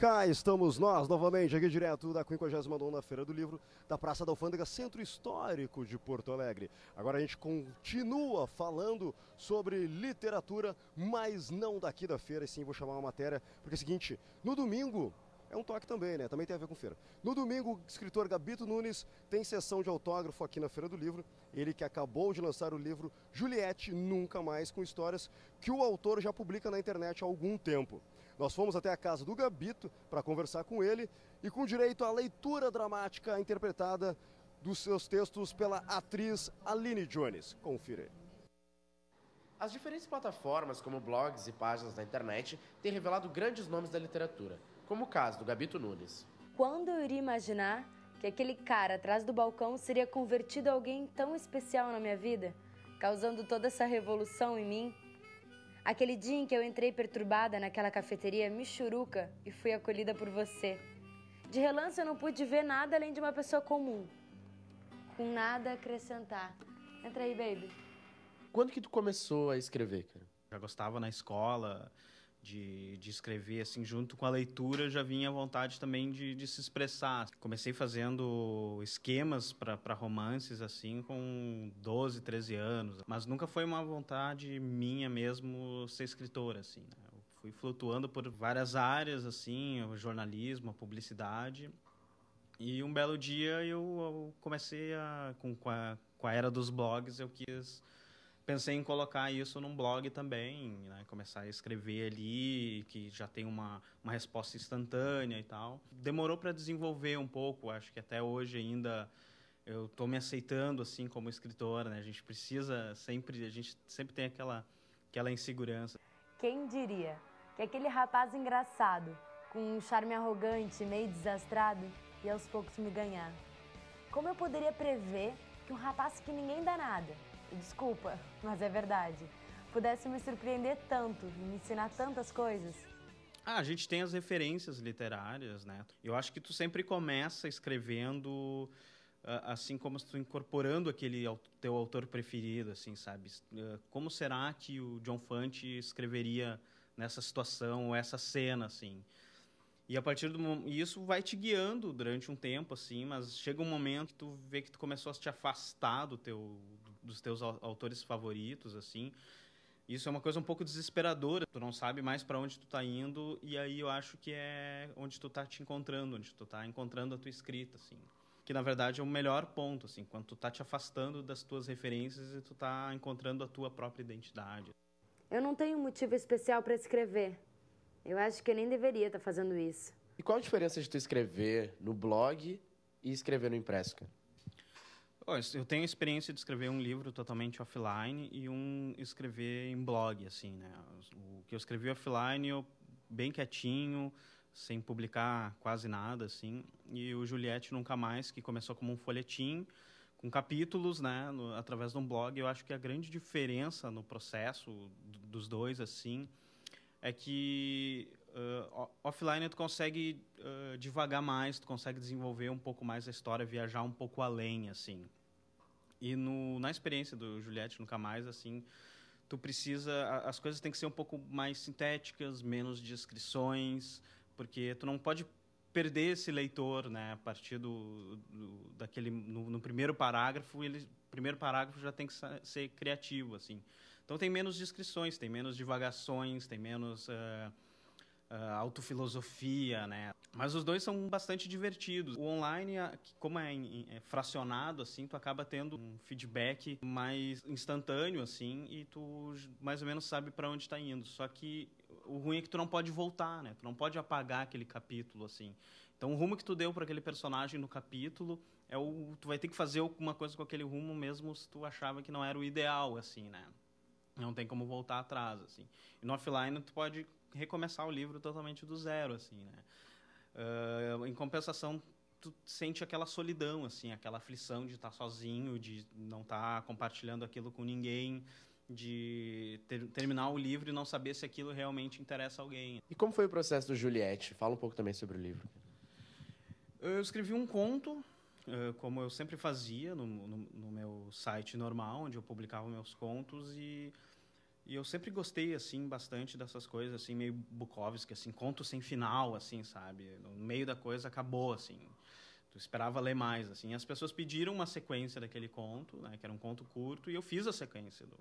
cá estamos nós novamente, aqui direto da 59 Feira do Livro, da Praça da Alfândega, Centro Histórico de Porto Alegre. Agora a gente continua falando sobre literatura, mas não daqui da feira, e sim vou chamar uma matéria, porque é o seguinte, no domingo é um toque também, né? Também tem a ver com feira. No domingo, o escritor Gabito Nunes tem sessão de autógrafo aqui na Feira do Livro. Ele que acabou de lançar o livro Juliette Nunca Mais, com histórias que o autor já publica na internet há algum tempo. Nós fomos até a casa do Gabito para conversar com ele e com direito à leitura dramática interpretada dos seus textos pela atriz Aline Jones. Confira. As diferentes plataformas, como blogs e páginas da internet, têm revelado grandes nomes da literatura, como o caso do Gabito Nunes. Quando eu iria imaginar que aquele cara atrás do balcão seria convertido a alguém tão especial na minha vida, causando toda essa revolução em mim? Aquele dia em que eu entrei perturbada naquela cafeteria michuruca e fui acolhida por você. De relance eu não pude ver nada além de uma pessoa comum. Com nada a acrescentar. Entra aí, baby. Quando que tu começou a escrever, cara? Já gostava na escola, de, de escrever, assim, junto com a leitura, já vinha a vontade também de, de se expressar. Comecei fazendo esquemas para romances, assim, com 12, 13 anos, mas nunca foi uma vontade minha mesmo ser escritora, assim, né? Eu fui flutuando por várias áreas, assim, o jornalismo, a publicidade, e um belo dia eu, eu comecei a, com, com a, com a era dos blogs, eu quis pensei em colocar isso num blog também, né? começar a escrever ali, que já tem uma, uma resposta instantânea e tal. Demorou para desenvolver um pouco, acho que até hoje ainda eu estou me aceitando assim como escritora, né? A gente precisa sempre, a gente sempre tem aquela aquela insegurança. Quem diria que aquele rapaz engraçado, com um charme arrogante, meio desastrado, ia aos poucos me ganhar? Como eu poderia prever que um rapaz que ninguém dá nada desculpa, mas é verdade, pudesse me surpreender tanto e me ensinar tantas coisas? Ah, a gente tem as referências literárias, né? Eu acho que tu sempre começa escrevendo ah, assim como tu incorporando aquele teu autor preferido, assim, sabe? Ah, como será que o John Fante escreveria nessa situação ou essa cena, assim? E a partir do isso vai te guiando durante um tempo, assim, mas chega um momento que tu vê que tu começou a te afastar do teu, dos teus autores favoritos, assim. Isso é uma coisa um pouco desesperadora. Tu não sabe mais para onde tu está indo e aí eu acho que é onde tu está te encontrando, onde tu está encontrando a tua escrita, assim. Que na verdade é o melhor ponto, assim, quando tu está te afastando das tuas referências e tu está encontrando a tua própria identidade. Eu não tenho motivo especial para escrever. Eu acho que eu nem deveria estar tá fazendo isso. E qual a diferença de tu escrever no blog e escrever no impresso, cara? Eu tenho a experiência de escrever um livro totalmente offline e um escrever em blog, assim, né? O que eu escrevi offline, eu bem quietinho, sem publicar quase nada, assim. E o Juliette Nunca Mais, que começou como um folhetim, com capítulos, né? No, através de um blog. Eu acho que a grande diferença no processo dos dois, assim, é que uh, offline tu consegue uh, devagar mais, tu consegue desenvolver um pouco mais a história, viajar um pouco além, assim. E no, na experiência do Juliette Nunca Mais, assim, tu precisa. As coisas têm que ser um pouco mais sintéticas, menos descrições, porque tu não pode perder esse leitor, né? A partir do, do daquele no, no, primeiro parágrafo, ele primeiro parágrafo já tem que ser criativo, assim. Então tem menos descrições, tem menos divagações, tem menos uh, uh, autofilosofia, né? Mas os dois são bastante divertidos. O online, como é, é, fracionado, assim, tu acaba tendo um feedback mais instantâneo, assim, e tu mais ou menos sabe para onde está indo. Só que o ruim é que tu não pode voltar, né? Tu não pode apagar aquele capítulo, assim. Então, o rumo que tu deu para aquele personagem no capítulo é o tu vai ter que fazer alguma coisa com aquele rumo mesmo se tu achava que não era o ideal, assim, né? Não tem como voltar atrás, assim. E no offline tu pode recomeçar o livro totalmente do zero, assim, né? Uh, em compensação, tu sente aquela solidão, assim, aquela aflição de estar sozinho, de não estar compartilhando aquilo com ninguém, de ter, terminar o livro e não saber se aquilo realmente interessa alguém. E como foi o processo do Juliette? Fala um pouco também sobre o livro. Eu escrevi um conto, ah, como eu sempre fazia no, no, no meu site normal, onde eu publicava meus contos e e eu sempre gostei, assim, bastante dessas coisas, assim, meio Bukowski, assim, conto sem final, assim, sabe? No meio da coisa acabou, assim. Tu esperava ler mais, assim. As pessoas pediram uma sequência daquele conto, né? Que era um conto curto, e eu fiz a sequência do,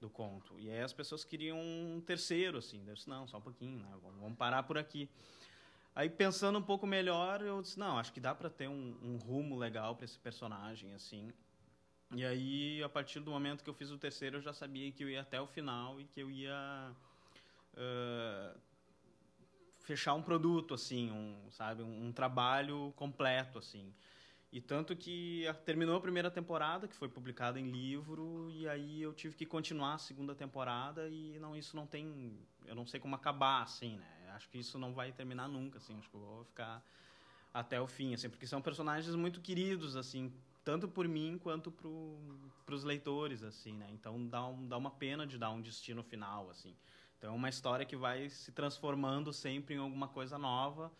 do conto. E aí as pessoas queriam um terceiro, assim. Eu disse, não, só um pouquinho, né? Vamos parar por aqui. Aí pensando um pouco melhor, eu disse, não, acho que dá para ter um, um rumo legal para esse personagem, assim. E aí, a partir do momento que eu fiz o terceiro, eu já sabia que eu ia até o final e que eu ia uh, fechar um produto, assim, um, sabe, um, um trabalho completo, assim. E tanto que terminou a primeira temporada, que foi publicada em livro, e aí eu tive que continuar a segunda temporada e não isso não tem, eu não sei como acabar assim, né? Acho que isso não vai terminar nunca assim, acho que eu vou ficar até o fim, assim, porque são personagens muito queridos assim tanto por mim quanto para os leitores, assim, né? Então dá, um, dá uma pena de dar um destino final, assim. Então é uma história que vai se transformando sempre em alguma coisa nova,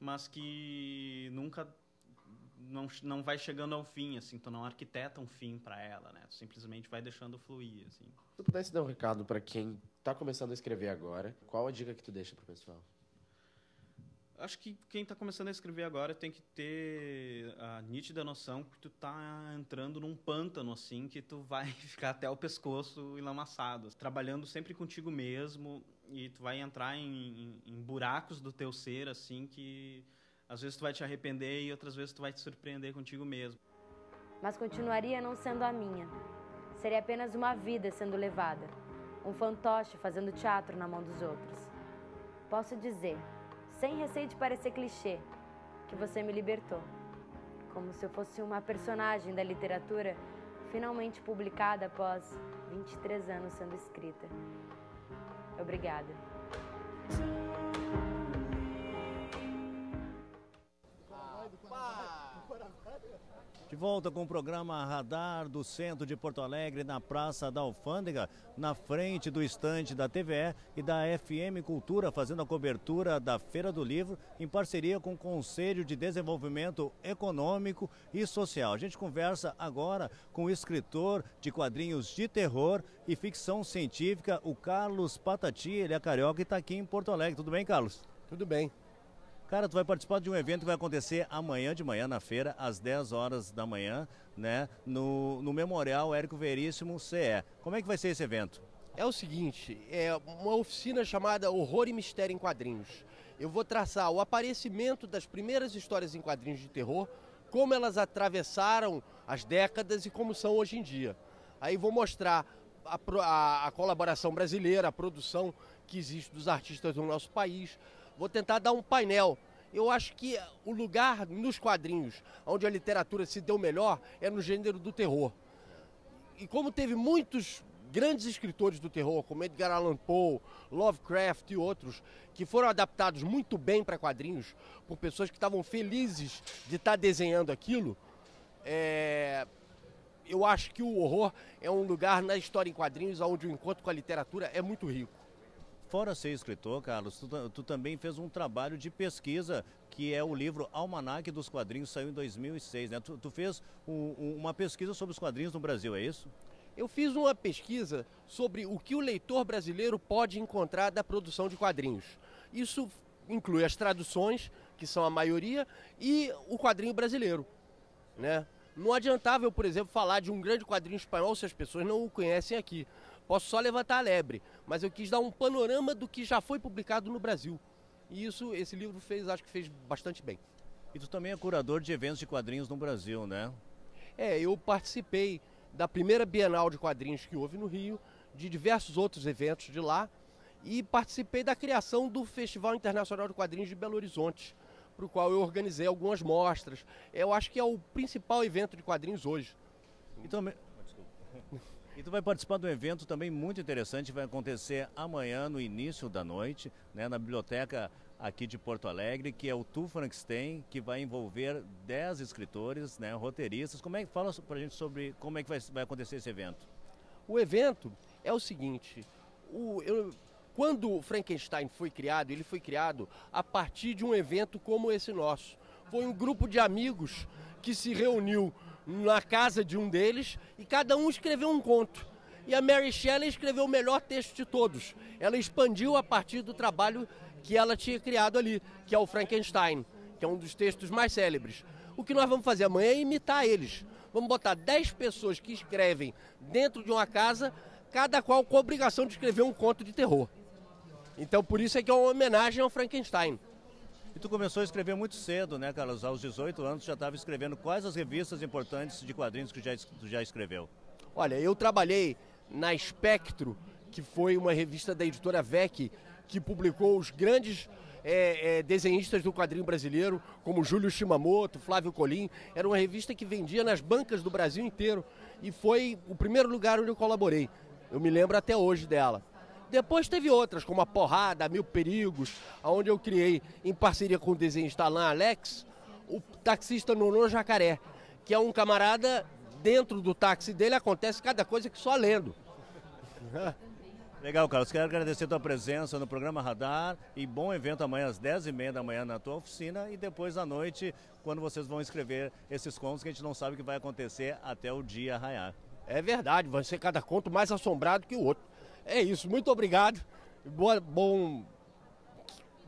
mas que nunca não, não vai chegando ao fim, assim, tu não arquiteta um fim para ela, né? Tu simplesmente vai deixando fluir, assim. Se tu pudesse dar um recado para quem está começando a escrever agora, qual a dica que tu deixa pro pessoal? acho que quem está começando a escrever agora tem que ter a nítida noção que tu tá entrando num pântano assim que tu vai ficar até o pescoço enlamaçado, trabalhando sempre contigo mesmo e tu vai entrar em, em, em buracos do teu ser assim que às vezes tu vai te arrepender e outras vezes tu vai te surpreender contigo mesmo. Mas continuaria não sendo a minha. Seria apenas uma vida sendo levada, um fantoche fazendo teatro na mão dos outros. Posso dizer sem receio de parecer clichê, que você me libertou. Como se eu fosse uma personagem da literatura finalmente publicada após 23 anos sendo escrita. Obrigada. De volta com o programa Radar do Centro de Porto Alegre, na Praça da Alfândega, na frente do estande da TVE e da FM Cultura, fazendo a cobertura da Feira do Livro, em parceria com o Conselho de Desenvolvimento Econômico e Social. A gente conversa agora com o escritor de quadrinhos de terror e ficção científica, o Carlos Patati. Ele é carioca e está aqui em Porto Alegre. Tudo bem, Carlos? Tudo bem. Cara, tu vai participar de um evento que vai acontecer amanhã de manhã, na feira, às 10 horas da manhã, né? No, no Memorial Érico Veríssimo CE. Como é que vai ser esse evento? É o seguinte, é uma oficina chamada Horror e Mistério em Quadrinhos. Eu vou traçar o aparecimento das primeiras histórias em quadrinhos de terror, como elas atravessaram as décadas e como são hoje em dia. Aí vou mostrar a, a, a colaboração brasileira, a produção que existe dos artistas do nosso país, vou tentar dar um painel. Eu acho que o lugar nos quadrinhos onde a literatura se deu melhor é no gênero do terror. E como teve muitos grandes escritores do terror, como Edgar Allan Poe, Lovecraft e outros, que foram adaptados muito bem para quadrinhos por pessoas que estavam felizes de estar tá desenhando aquilo, é... eu acho que o horror é um lugar na história em quadrinhos onde o encontro com a literatura é muito rico. Fora ser escritor, Carlos, tu, tu, também fez um trabalho de pesquisa, que é o livro Almanac dos Quadrinhos, saiu em 2006, né? Tu, tu fez um, um, uma pesquisa sobre os quadrinhos no Brasil, é isso? Eu fiz uma pesquisa sobre o que o leitor brasileiro pode encontrar da produção de quadrinhos. Isso inclui as traduções, que são a maioria, e o quadrinho brasileiro, né? Não adiantava eu, por exemplo, falar de um grande quadrinho espanhol se as pessoas não o conhecem aqui. Posso só levantar a lebre, mas eu quis dar um panorama do que já foi publicado no Brasil. E isso, esse livro fez, acho que fez bastante bem. E tu também é curador de eventos de quadrinhos no Brasil, né? É, eu participei da primeira Bienal de Quadrinhos que houve no Rio, de diversos outros eventos de lá, e participei da criação do Festival Internacional de Quadrinhos de Belo Horizonte, para o qual eu organizei algumas mostras. Eu acho que é o principal evento de quadrinhos hoje. Então, e tu vai participar de um evento também muito interessante, vai acontecer amanhã no início da noite, né, na biblioteca aqui de Porto Alegre, que é o Tu Frankenstein, que vai envolver 10 escritores, né, roteiristas. Como é que fala pra gente sobre como é que vai, vai acontecer esse evento? O evento é o seguinte, o, eu, quando o Frankenstein foi criado, ele foi criado a partir de um evento como esse nosso. Foi um grupo de amigos que se reuniu na casa de um deles e cada um escreveu um conto. E a Mary Shelley escreveu o melhor texto de todos. Ela expandiu a partir do trabalho que ela tinha criado ali, que é o Frankenstein, que é um dos textos mais célebres. O que nós vamos fazer amanhã é imitar eles. Vamos botar 10 pessoas que escrevem dentro de uma casa, cada qual com a obrigação de escrever um conto de terror. Então, por isso é que é uma homenagem ao Frankenstein. E tu começou a escrever muito cedo, né, Carlos? Aos 18 anos já estava escrevendo. Quais as revistas importantes de quadrinhos que já, tu já escreveu? Olha, eu trabalhei na Espectro, que foi uma revista da editora VEC, que publicou os grandes é, é, desenhistas do quadrinho brasileiro, como Júlio Shimamoto, Flávio Colim. Era uma revista que vendia nas bancas do Brasil inteiro e foi o primeiro lugar onde eu colaborei. Eu me lembro até hoje dela. Depois teve outras, como a Porrada, Mil Perigos, onde eu criei, em parceria com o desenhista Alain Alex, o taxista Nono Jacaré, que é um camarada, dentro do táxi dele acontece cada coisa que só lendo. Legal, Carlos. Quero agradecer a tua presença no programa Radar e bom evento amanhã às 10h30 da manhã na tua oficina e depois à noite, quando vocês vão escrever esses contos que a gente não sabe o que vai acontecer até o dia raiar. É verdade, vai ser cada conto mais assombrado que o outro. É isso, muito obrigado. Boa, bom,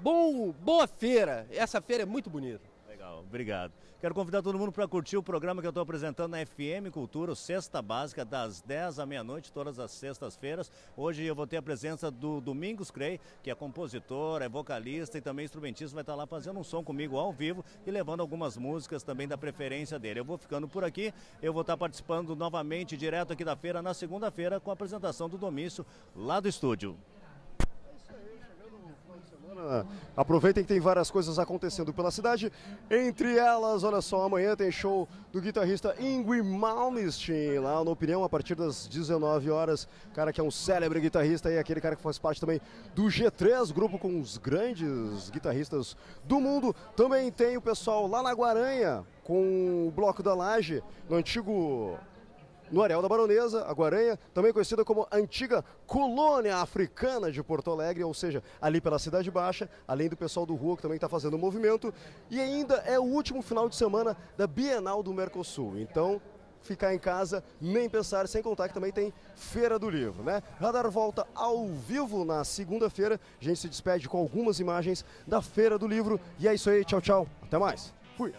bom, boa feira. Essa feira é muito bonita. Legal, obrigado. Quero convidar todo mundo para curtir o programa que eu estou apresentando na FM Cultura, Sexta Básica, das 10 à meia-noite, todas as sextas-feiras. Hoje eu vou ter a presença do Domingos Crey, que é compositor, é vocalista e também instrumentista, vai estar tá lá fazendo um som comigo ao vivo e levando algumas músicas também da preferência dele. Eu vou ficando por aqui, eu vou estar tá participando novamente direto aqui da feira na segunda-feira com a apresentação do Domício lá do estúdio. Ah, aproveitem que tem várias coisas acontecendo pela cidade. Entre elas, olha só, amanhã tem show do guitarrista Ingui Malmsteen, lá no Opinião, a partir das 19 horas. Cara que é um célebre guitarrista e aquele cara que faz parte também do G3, grupo com os grandes guitarristas do mundo. Também tem o pessoal lá na Guaranha, com o Bloco da Laje, no antigo no Areal da Baronesa, a Guaranha, também conhecida como antiga colônia africana de Porto Alegre, ou seja, ali pela Cidade Baixa, além do pessoal do Rua que também está fazendo o movimento. E ainda é o último final de semana da Bienal do Mercosul. Então, ficar em casa, nem pensar, sem contar que também tem Feira do Livro, né? Radar volta ao vivo na segunda-feira. A gente se despede com algumas imagens da Feira do Livro. E é isso aí, tchau, tchau. Até mais. Fui.